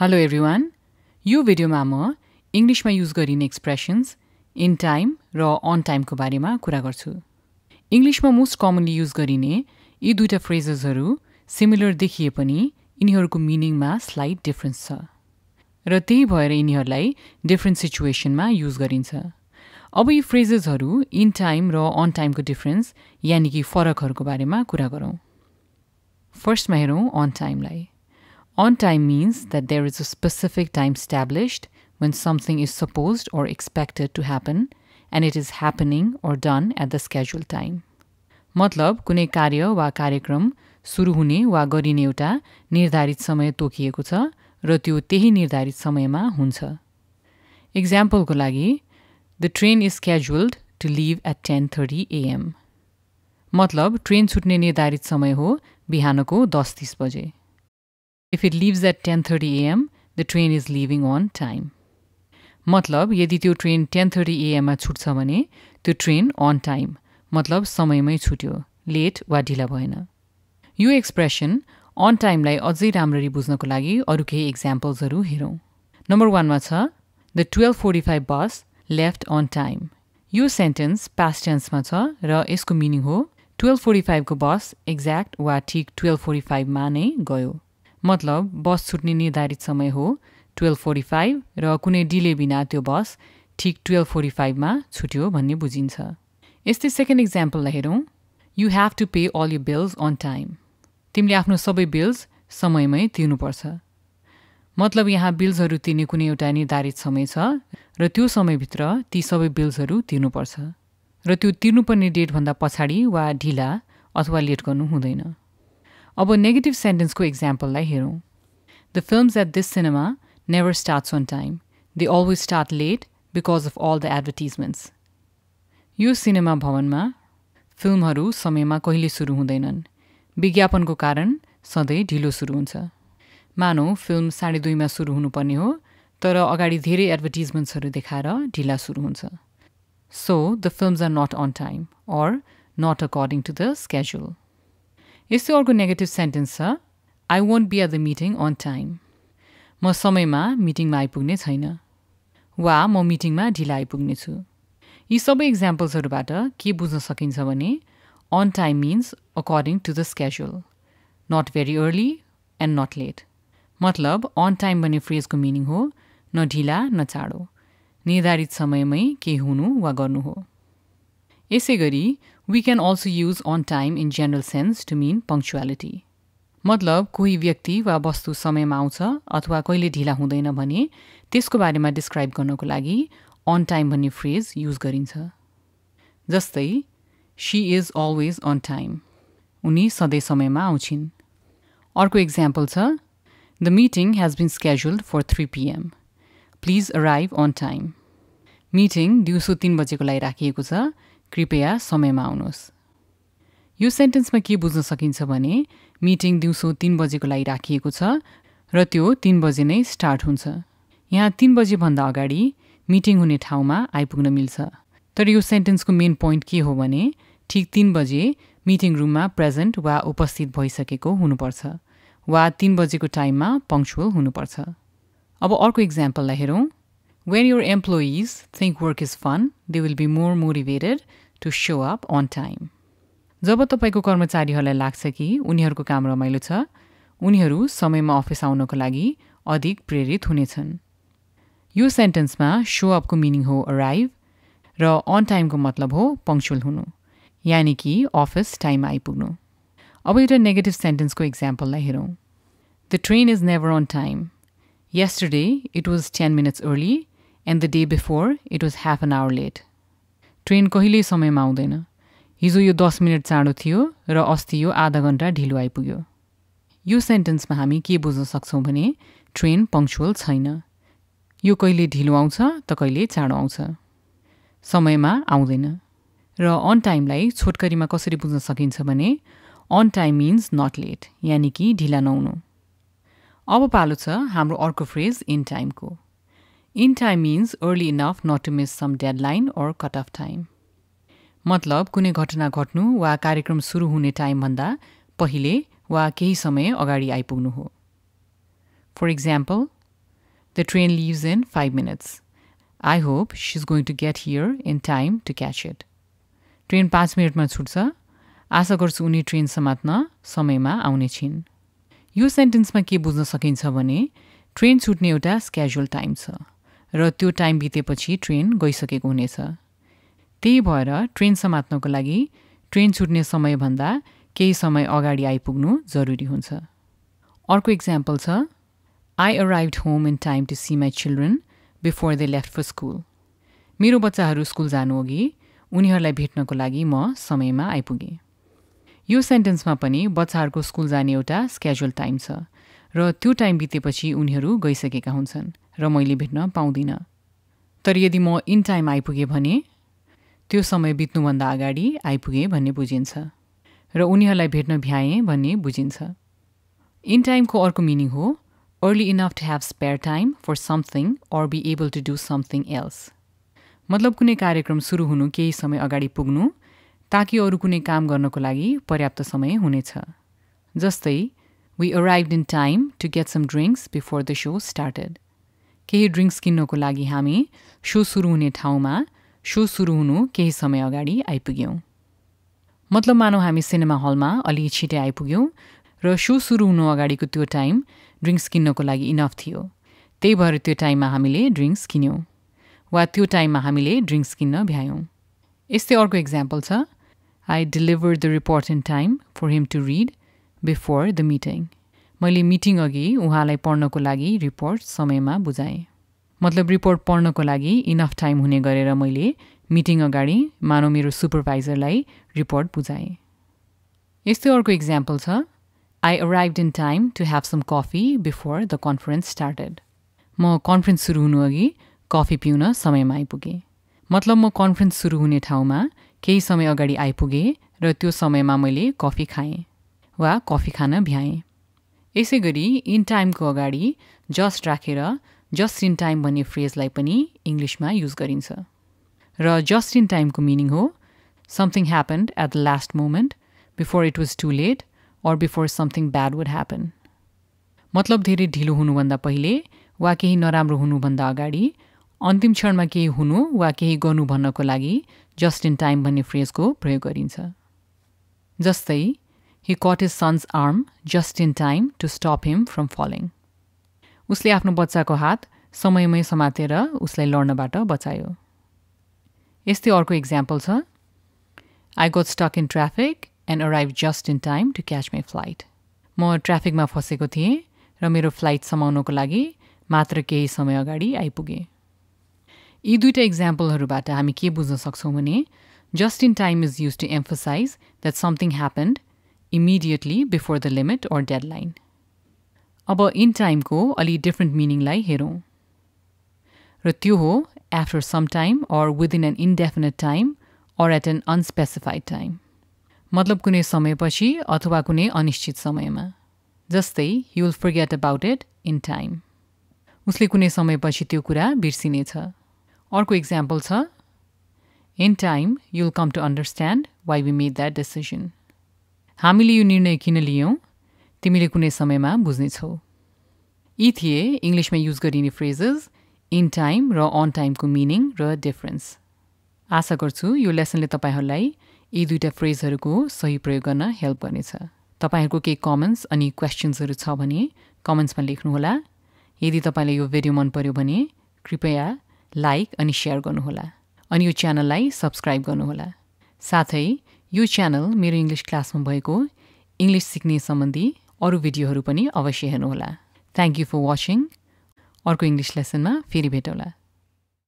Hello everyone यो भिडियोमा म इङ्ग्लिसमा युज गरिने एक्सप्रेसन्स इन टाइम र अन टाइमको बारेमा कुरा गर्छु इङ्ग्लिसमा मोस्ट कमनली युज गरिने यी दुईवटा फ्रेजेसहरू सिमिलर देखिए पनि यिनीहरूको मिनिङमा स्लाइट डिफ्रेन्स छ र त्यही भएर यिनीहरूलाई डिफ्रेन्ट सिचुएसनमा युज गरिन्छ अब यी फ्रेजेसहरू इन टाइम र अन टाइमको डिफ्रेन्स यानि कि फरकहरूको बारेमा कुरा गरौँ फर्स्टमा हेरौँ अन टाइमलाई On time means that there is a specific time established when something is supposed or expected to happen and it is happening or done at the scheduled time. मतलब कुनै कार्य वा कार्यक्रम सुरु हुने वा गरिने एउटा निर्धारित समय तोकिएको छ र त्यो त्यही निर्धारित समयमा हुन्छ Example लागि the The train is scheduled to leave at 10.30 a.m. मतलब train छुट्ने निर्धारित समय हो बिहानको दस तिस बजे if it leaves at ten thirty AM the train is leaving on time मतलब यदि त्यो ट्रेन टेन थर्टी एएममा छुट्छ भने त्यो ट्रेन अन टाइम मतलब समयमै छुट्यो लेट वा ढिला भएन यो एक्सप्रेसन अन टाइमलाई अझै राम्ररी बुझ्नको लागि अरू केही इक्जाम्पल्सहरू हेरौँ नम्बर वानमा छ the twelve forty five bus left on time यो सेन्टेन्स पास टेन्समा छ र यसको मिनिङ हो टुवेल्भ फोर्टी फाइभको बस एक्ज्याक्ट वा ठिक टुवेल्भ फोर्टी फाइभमा नै गयो मतलब बस छुट्ने निर्धारित समय हो टुवेल्भ फोर्टी फाइभ र कुनै डिले बिना त्यो बस ठिक टुवेल्भ फोर्टी फाइभमा छुट्यो भन्ने बुझिन्छ यस्तै सेकेन्ड इक्जाम्पललाई हेरौँ you have to pay all your bills on time तिमीले आफ्नो सबै बिल्स समयमै तिर्नुपर्छ मतलब यहाँ बिल्सहरू तिर्ने कुनै एउटा निर्धारित समय छ र त्यो समयभित्र ती सबै बिल्सहरू तिर्नुपर्छ र त्यो तिर्नुपर्ने डेटभन्दा पछाडि वा ढिला अथवा लेट गर्नु हुँदैन अब नेगेटिभ सेन्टेन्सको इक्जाम्पललाई हेरौँ the films at this cinema never starts on time they always start late because of all the advertisements यो सिनेमा भवनमा फिल्महरू समयमा कहिले सुरु हुँदैनन् विज्ञापनको कारण सधैँ ढिलो सुरु हुन्छ मानौ फिल्म साढे दुईमा सुरु हुनुपर्ने हो तर अगाडि धेरै एडभर्टिजमेन्ट्सहरू देखाएर ढिला सुरु हुन्छ so the films are not on time or not according to the schedule यस्तै अर्को नेगेटिभ सेन्टेन्स छ I won't be at the meeting on time म समयमा मिटिङमा आइपुग्ने छैन वा म मिटिङमा ढिला छु यी सबै इक्जाम्पल्सहरूबाट के बुझ्न सकिन्छ भने on time means according to the schedule not very early and not late मतलब अन टाइम भन्ने फ्रेजको मिनिङ हो न ढिला न चाँडो निर्धारित समयमै केही हुनु वा गर्नु हो यसै गरी we can also use on time in general sense to mean punctuality. मतलब कोही व्यक्ति वा वस्तु समयमा आउँछ अथवा कहिले ढिला हुँदैन भने त्यसको बारेमा डिस्क्राइब गर्नको लागि अन टाइम भन्ने फ्रेज युज गरिन्छ जस्तै she is always on time उनी सधैँ समयमा आउँछिन् अर्को इक्जाम्पल छ the meeting has been scheduled for three PM please arrive on time meeting दिउँसो तिन बजेको लागि राखिएको छ कृपया समयमा आउनुहोस् यो सेन्टेन्समा के बुझ्न सकिन्छ भने मिटिङ दिउँसो तिन बजेको लागि राखिएको छ र त्यो तिन बजे नै स्टार्ट हुन्छ यहाँ तिन बजेभन्दा अगाडि मिटिङ हुने ठाउँमा आइपुग्न मिल्छ तर यो सेन्टेन्सको मेन पोइन्ट के हो भने ठिक तिन बजे मिटिङ रुममा प्रेजेन्ट वा उपस्थित भइसकेको हुनुपर्छ वा तिन बजेको टाइममा पङ्क्चुअल हुनुपर्छ अब अर्को इक्जाम्पललाई हेरौँ when your employees think work is fun they will be more motivated to show up on time जब तपाईँको कर्मचारीहरूलाई लाग्छ कि उनीहरूको काम रमाइलो छ उनीहरू समयमा अफिस आउनको लागि अधिक प्रेरित हुनेछन् यो सेन्टेन्समा सो अपको मिनिङ हो अराइभ र अन टाइमको मतलब हो पङ्क्चुअल हुनु यानि कि अफिस टाइम आइपुग्नु अब एउटा नेगेटिभ सेन्टेन्सको इक्जाम्पललाई हेरौँ the train is never on time yesterday it was ten minutes early and the day before it was half an hour late train कहिले समयमा आउँदैन हिजो यो दस मिनट चाँडो थियो र अस्ति यो आधा घन्टा ढिलो आइपुग्यो यो सेन्टेन्समा हामी के बुझ्न सक्छौँ भने ट्रेन पङ्क्चुअल छैन यो कहिले ढिलो आउँछ त कहिले चाँडो आउँछ समयमा आउँदैन र अन टाइमलाई छोटकरीमा कसरी बुझ्न सकिन्छ भने on time means not late यानि कि ढिला नहुनु अब पालो छ हाम्रो अर्को फ्रेज इन टाइमको in time means early enough not to miss some deadline or cut off time मतलब कुनै घटना घट्नु वा कार्यक्रम सुरु हुने टाइमभन्दा पहिले वा केही समय अगाडि आइपुग्नु हो for example the train leaves in five minutes I hope she is going to get here in time to catch it train पाँच मिनटमा छुट्छ आशा गर्छु उनी ट्रेन समात्न समयमा आउने छिन् यो सेन्टेन्समा के बुझ्न सकिन्छ भने ट्रेन छुट्ने एउटा स्क्याजुअल टाइम छ र त्यो टाइम बितेपछि ट्रेन गइसकेको हुनेछ त्यही भएर ट्रेन समात्नको लागि ट्रेन छुट्ने समयभन्दा केही समय अगाडि आइपुग्नु जरुरी हुन्छ अर्को इक्जाम्पल छ I arrive home in time to see my children before they left for school मेरो बच्चाहरू स्कुल जानु अघि उनीहरूलाई भेट्नको लागि म समयमा आइपुगेँ यो सेन्टेन्समा पनि बच्चाहरूको स्कुल जाने एउटा स्क्याजुअल टाइम छ र त्यो टाइम बितेपछि उनीहरू गइसकेका हुन्छन् र मैले भेट्न पाउँदिनँ तर यदि म इन टाइम आइपुगेँ भने त्यो समय बित्नुभन्दा अगाडि आइपुगेँ भन्ने बुझिन्छ र उनीहरूलाई भेट्न भ्याएँ भन्ने बुझिन्छ इन टाइमको अर्को मिनिङ हो early enough to have spare time for something or be able to do something else मतलब कुनै कार्यक्रम सुरु हुनु केही समय अगाडि पुग्नु ताकि अरू कुनै काम गर्नको लागि पर्याप्त समय हुनेछ जस्तै we arrive in time to get some drinks before the show started केही ड्रिङ्क्स किन्नको लागि हामी सो सुरु हुने ठाउँमा सो सुरु हुनु केही समय अगाडि आइपुग्यौँ मतलब मानौँ हामी सिनेमा हलमा अलि छिटै आइपुग्यौँ र सो सुरु हुनु अगाडिको त्यो टाइम ड्रिङ्क्स किन्नको लागि इनफ थियो त्यही भएर त्यो टाइममा हामीले ड्रिङ्क्स किन्यौँ वा त्यो टाइममा हामीले ड्रिङ्क्स किन्न भ्यायौँ यस्तै अर्को इक्जाम्पल छ I deliver the report in time for him to read before the meeting मैले मिटिङ अघि उहाँलाई पढ्नको लागि रिपोर्ट समयमा बुझाएँ मतलब रिपोर्ट पढ्नको लागि इनफ टाइम हुने गरेर मैले मिटिङ अगाडि मानव मेरो सुपरभाइजरलाई रिपोर्ट बुझाएँ यस्तै अर्को इक्जाम्पल छ I arrive in time to have some coffee before the conference started म कन्फरेन्स सुरु हुनु अघि कफी पिउन समयमा आइपुगेँ मतलब म कन्फरेन्स सुरु हुने ठाउँमा केही समय अगाडि आइपुगेँ र त्यो समयमा मैले कफी खाएँ वा कफी खान भ्याएँ यसै गरी इन टाइमको अगाडि जस्ट राखेर जस्ट इन टाइम भन्ने फ्रेजलाई पनि इङ्ग्लिसमा युज गरिन्छ र जस्ट इन टाइमको मिनिङ हो something happened at the last moment before it was too late or before something bad would happen मतलब धेरै ढिलो हुनुभन्दा पहिले वा केही नराम्रो हुनुभन्दा अगाडि अन्तिम क्षणमा केही हुनु वा केही गर्नु भन्नको लागि जस्ट इन टाइम भन्ने फ्रेजको प्रयोग गरिन्छ जस्तै he caught his son's arm just in time to stop him from falling. उसले आफ्नो बच्चाको हात समयमै समातेर उसलाई लड्नबाट बचायो यस्तै अर्को इक्जाम्पल छ I got stuck in traffic and arrive just in time to catch my flight म ट्राफिकमा फँसेको थिएँ र मेरो फ्लाइट समाउनको लागि मात्र केही समय अगाडि आइपुगेँ यी दुईवटा इक्जाम्पलहरूबाट हामी के बुझ्न सक्छौँ भने just in time is use to emphasize that something happened immediately before the limit or line अब इन टाइमको अलि डिफ्रेन्ट मिनिङलाई हेरौँ र त्यो हो after some time or within an indefinite time or at an unspecified time मतलब कुनै समयपछि अथवा कुनै अनिश्चित समयमा जस्तै you will forget about it in time उसले कुनै समयपछि त्यो कुरा बिर्सिनेछ अर्को इक्जाम्पल छ in time you will come to understand why we made that decision हामीले यो निर्णय किन लियौँ तिमीले कुनै समयमा बुझ्नेछौ यी थिए इङ्ग्लिसमा युज गरिने फ्रेजेस इन टाइम र अन टाइमको मिनिङ र डिफरेन्स आशा गर्छु यो लेसनले तपाईँहरूलाई यी दुईवटा फ्रेजहरूको सही प्रयोग गर्न हेल्प गर्नेछ तपाईँहरूको केही कमेन्ट्स अनि क्वेसन्सहरू छ भने कमेन्ट्समा लेख्नुहोला यदि तपाईँलाई यो भिडियो मन पर्यो भने कृपया लाइक अनि सेयर गर्नुहोला अनि यो च्यानललाई सब्सक्राइब गर्नुहोला साथै यो च्यानल मेरो इङ्ग्लिस क्लासमा भएको इङ्ग्लिस सिक्ने सम्बन्धी अरू भिडियोहरू पनि अवश्य हेर्नुहोला थ्याङ्क यू फर वाचिङ अर्को इङ्ग्लिस लेसनमा फेरि भेटौँला